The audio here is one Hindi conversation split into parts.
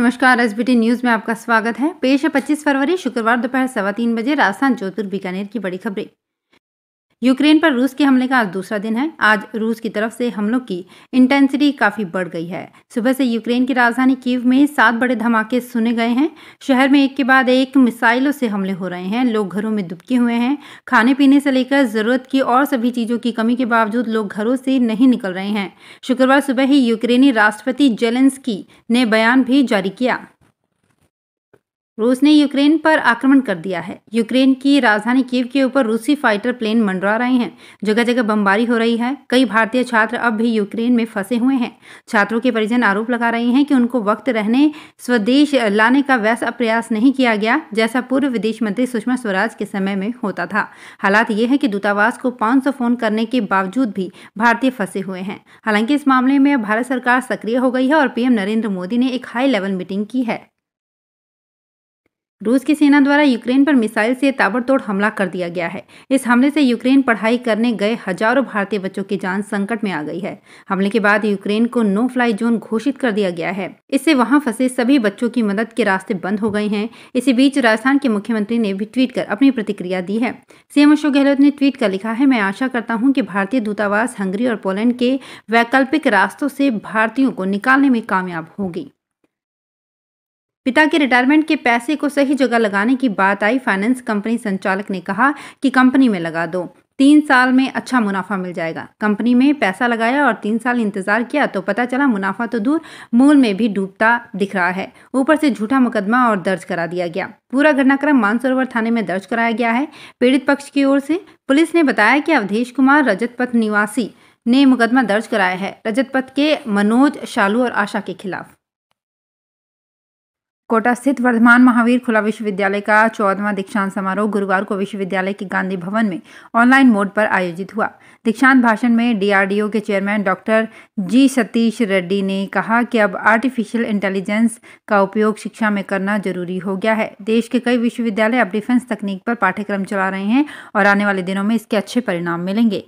नमस्कार एस न्यूज़ में आपका स्वागत है पेश है 25 फरवरी शुक्रवार दोपहर सवा तीन बजे राजस्थान जोधपुर बीकानेर की बड़ी खबरें यूक्रेन पर रूस के हमले का आज दूसरा दिन है आज रूस की तरफ से हमलों की इंटेंसिटी काफ़ी बढ़ गई है सुबह से यूक्रेन की राजधानी कीव में सात बड़े धमाके सुने गए हैं शहर में एक के बाद एक मिसाइलों से हमले हो रहे हैं लोग घरों में दुबके हुए हैं खाने पीने से लेकर ज़रूरत की और सभी चीज़ों की कमी के बावजूद लोग घरों से नहीं निकल रहे हैं शुक्रवार सुबह ही यूक्रेनी राष्ट्रपति जेलेंस्की ने बयान भी जारी किया रूस ने यूक्रेन पर आक्रमण कर दिया है यूक्रेन की राजधानी कीव के ऊपर रूसी फाइटर प्लेन मंडरा रहे हैं जगह जगह बमबारी हो रही है कई भारतीय छात्र अब भी यूक्रेन में फंसे हुए हैं छात्रों के परिजन आरोप लगा रहे हैं कि उनको वक्त रहने स्वदेश लाने का वैसा प्रयास नहीं किया गया जैसा पूर्व विदेश मंत्री सुषमा स्वराज के समय में होता था हालात ये है कि दूतावास को पाँच फोन करने के बावजूद भी भारतीय फंसे हुए हैं हालांकि इस मामले में भारत सरकार सक्रिय हो गई है और पीएम नरेंद्र मोदी ने एक हाई लेवल मीटिंग की है रूस की सेना द्वारा यूक्रेन पर मिसाइल से ताबड़तोड़ हमला कर दिया गया है इस हमले से यूक्रेन पढ़ाई करने गए हजारों भारतीय बच्चों की जान संकट में आ गई है हमले के बाद यूक्रेन को नो फ्लाई जोन घोषित कर दिया गया है इससे वहां फंसे सभी बच्चों की मदद के रास्ते बंद हो गए हैं इसी बीच राजस्थान के मुख्यमंत्री ने भी ट्वीट कर अपनी प्रतिक्रिया दी है सीएम अशोक गहलोत ने ट्वीट कर लिखा है मैं आशा करता हूँ की भारतीय दूतावास हंगरी और पोलैंड के वैकल्पिक रास्तों से भारतीयों को निकालने में कामयाब होगी पिता के रिटायरमेंट के पैसे को सही जगह लगाने की बात आई फाइनेंस कंपनी संचालक ने कहा कि कंपनी में लगा दो तीन साल में अच्छा मुनाफा मिल जाएगा कंपनी में पैसा लगाया और तीन साल इंतजार किया तो पता चला मुनाफा तो दूर मूल में भी डूबता दिख रहा है ऊपर से झूठा मुकदमा और दर्ज करा दिया गया पूरा घटनाक्रम मानसरोवर थाने में दर्ज कराया गया है पीड़ित पक्ष की ओर से पुलिस ने बताया कि अवधेश कुमार रजतपथ निवासी ने मुकदमा दर्ज कराया है रजतपथ के मनोज शालू और आशा के खिलाफ कोटा स्थित वर्धमान महावीर खुला विश्वविद्यालय का चौदवा दीक्षांत समारोह गुरुवार को विश्वविद्यालय के गांधी भवन में ऑनलाइन मोड पर आयोजित हुआ दीक्षांत भाषण में डीआरडीओ के chairman doctor G Satish Reddy ने कहा कि अब आर्टिफिशियल इंटेलिजेंस का उपयोग शिक्षा में करना जरूरी हो गया है देश के कई विश्वविद्यालय अब डिफेंस तकनीक पर पाठ्यक्रम चला रहे हैं और आने वाले दिनों में इसके अच्छे परिणाम मिलेंगे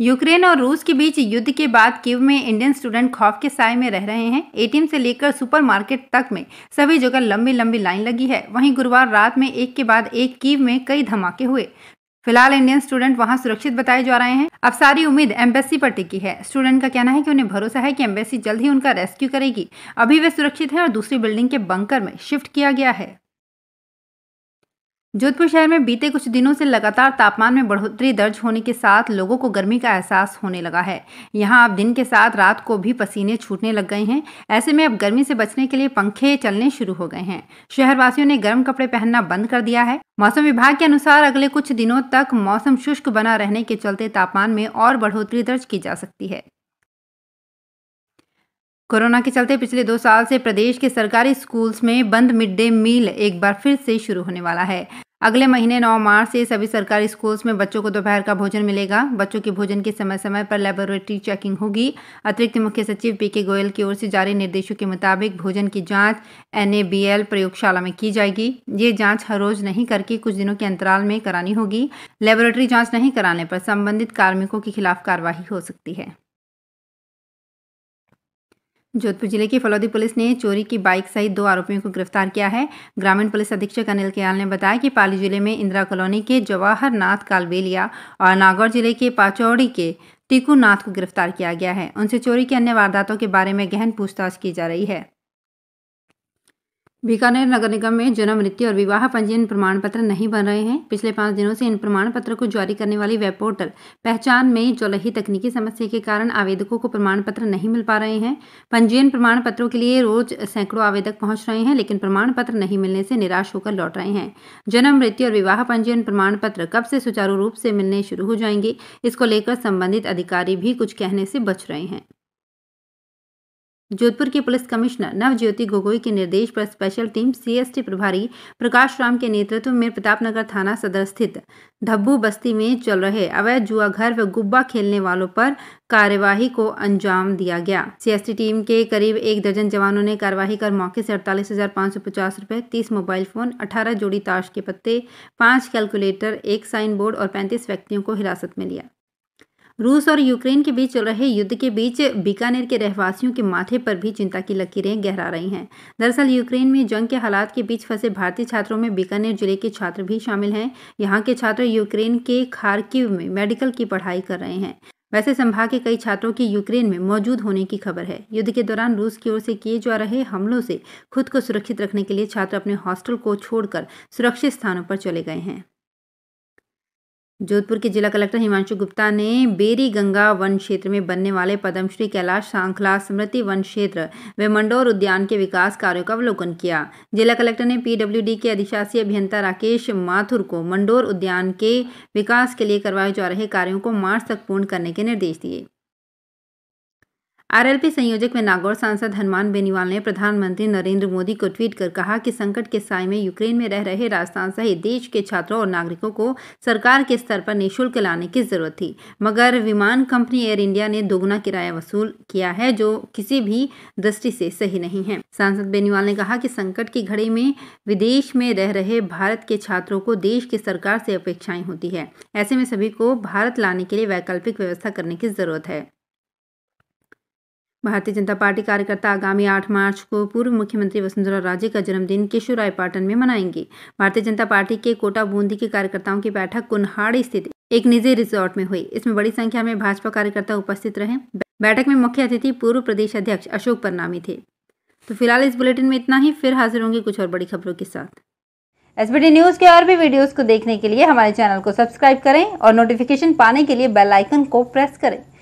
यूक्रेन और रूस के बीच युद्ध के बाद कीव में इंडियन स्टूडेंट खौफ के साय में रह रहे हैं एटीएम से लेकर सुपरमार्केट तक में सभी जगह लंबी लंबी लाइन लगी है वहीं गुरुवार रात में एक के बाद एक कीव में कई धमाके हुए फिलहाल इंडियन स्टूडेंट वहां सुरक्षित बताए जा रहे हैं अब सारी उम्मीद एम्बेसी पर टिकी है स्टूडेंट का कहना है कि उन्हें भरोसा है कि एम्बेसी जल्द ही उनका रेस्क्यू करेगी अभी वे सुरक्षित हैं और दूसरी बिल्डिंग के बंकर में शिफ्ट किया गया है जोधपुर शहर में बीते कुछ दिनों से लगातार तापमान में बढ़ोतरी दर्ज होने के साथ लोगों को गर्मी का एहसास होने लगा है यहाँ अब दिन के साथ रात को भी पसीने छूटने लग गए हैं ऐसे में अब गर्मी से बचने के लिए पंखे चलने शुरू हो गए हैं शहरवासियों ने गर्म कपड़े पहनना बंद कर दिया है मौसम विभाग के अनुसार अगले कुछ दिनों तक मौसम शुष्क बना रहने के चलते तापमान में और बढ़ोतरी दर्ज की जा सकती है कोरोना के चलते पिछले दो साल से प्रदेश के सरकारी स्कूल्स में बंद मिड डे मील एक बार फिर से शुरू होने वाला है अगले महीने 9 मार्च से सभी सरकारी स्कूल्स में बच्चों को दोपहर का भोजन मिलेगा बच्चों के भोजन के समय समय पर लेबोरेटरी चेकिंग होगी अतिरिक्त मुख्य सचिव पी के गोयल की ओर से जारी निर्देशों के मुताबिक भोजन की जांच एन प्रयोगशाला में की जाएगी ये जांच हर रोज नहीं करके कुछ दिनों के अंतराल में करानी होगी लेबोरेटरी जाँच नहीं कराने पर संबंधित कार्मिकों के खिलाफ कार्रवाई हो सकती है जोधपुर जिले की फलौदी पुलिस ने चोरी की बाइक सहित दो आरोपियों को गिरफ्तार किया है ग्रामीण पुलिस अधीक्षक अनिल कयाल ने बताया कि पाली जिले में इंदिरा कॉलोनी के जवाहर नाथ कालबेलिया और नागौर जिले के पाचौड़ी के टीकू नाथ को गिरफ्तार किया गया है उनसे चोरी की अन्य वारदातों के बारे में गहन पूछताछ की जा रही है बीकानेर नगर निगम में जन्म मृत्यु और विवाह पंजीयन प्रमाण पत्र नहीं बन रहे हैं पिछले पाँच दिनों से इन प्रमाण पत्र को जारी करने वाली वेब पोर्टल पहचान में चल तकनीकी समस्या के कारण आवेदकों को प्रमाण पत्र नहीं मिल पा रहे हैं पंजीयन प्रमाण पत्रों के लिए रोज सैकड़ों आवेदक पहुंच रहे हैं लेकिन प्रमाण पत्र नहीं मिलने से निराश होकर लौट रहे हैं जन्म मृत्यु और विवाह पंजीयन प्रमाण पत्र कब से सुचारू रूप से मिलने शुरू हो जाएंगे इसको लेकर संबंधित अधिकारी भी कुछ कहने से बच रहे हैं जोधपुर के पुलिस कमिश्नर नवज्योति गोगोई के निर्देश पर स्पेशल टीम सीएसटी प्रभारी प्रकाश राम के नेतृत्व में प्रतापनगर थाना सदर स्थित धब्बू बस्ती में चल रहे अवैध जुआ घर व गुब्बा खेलने वालों पर कार्यवाही को अंजाम दिया गया सीएसटी टीम के करीब एक दर्जन जवानों ने कार्यवाही कर मौके से अड़तालीस हजार सौ पचास तीस मोबाइल फोन अठारह जोड़ी ताश के पत्ते पांच कैलकुलेटर एक साइन बोर्ड और पैंतीस व्यक्तियों को हिरासत में लिया रूस और यूक्रेन के बीच चल रहे युद्ध के बीच बीकानेर के रहवासियों के माथे पर भी चिंता की लकीरें गहरा रही हैं दरअसल यूक्रेन में जंग के हालात के बीच फंसे भारतीय छात्रों में बीकानेर जिले के छात्र भी शामिल हैं यहाँ के छात्र यूक्रेन के खारकिव में मेडिकल की पढ़ाई कर रहे हैं वैसे संभाग के कई छात्रों की यूक्रेन में मौजूद होने की खबर है युद्ध के दौरान रूस की ओर से किए जा रहे हमलों से खुद को सुरक्षित रखने के लिए छात्र अपने हॉस्टल को छोड़कर सुरक्षित स्थानों पर चले गए हैं जोधपुर के जिला कलेक्टर हिमांशु गुप्ता ने बेरी गंगा वन क्षेत्र में बनने वाले पद्मश्री कैलाश सांखला स्मृति वन क्षेत्र व मंडोर उद्यान के विकास कार्यों का अवलोकन किया जिला कलेक्टर ने पीडब्ल्यूडी के अधिशासी अभियंता राकेश माथुर को मंडोर उद्यान के विकास के लिए करवाए जा रहे कार्यों को मार्च तक पूर्ण करने के निर्देश दिए आरएलपी संयोजक में नागौर सांसद हनुमान बेनीवाल ने प्रधानमंत्री नरेंद्र मोदी को ट्वीट कर कहा कि संकट के साय में यूक्रेन में रह रहे राजस्थान सहित देश के छात्रों और नागरिकों को सरकार के स्तर पर निःशुल्क लाने की जरूरत थी मगर विमान कंपनी एयर इंडिया ने दोगुना किराया वसूल किया है जो किसी भी दृष्टि से सही नहीं है सांसद बेनीवाल ने कहा कि संकट की घड़ी में विदेश में रह रहे भारत के छात्रों को देश की सरकार से अपेक्षाएं होती है ऐसे में सभी को भारत लाने के लिए वैकल्पिक व्यवस्था करने की जरूरत है भारतीय जनता पार्टी कार्यकर्ता आगामी 8 मार्च को पूर्व मुख्यमंत्री वसुंधरा राजे का जन्मदिन केशुराय रायपाटन में मनाएंगे भारतीय जनता पार्टी के कोटा बूंदी के कार्यकर्ताओं की बैठक कुन्हाड़ी स्थित एक निजी रिजॉर्ट में हुई इसमें बड़ी संख्या में भाजपा कार्यकर्ता उपस्थित रहे बैठक में मुख्य अतिथि पूर्व प्रदेश अध्यक्ष अशोक परनामी थे तो फिलहाल इस बुलेटिन में इतना ही फिर हाजिर होंगे कुछ और बड़ी खबरों के साथ एसबीटी न्यूज के और भी वीडियोस को देखने के लिए हमारे चैनल को सब्सक्राइब करें और नोटिफिकेशन पाने के लिए बेल आइकन को प्रेस करें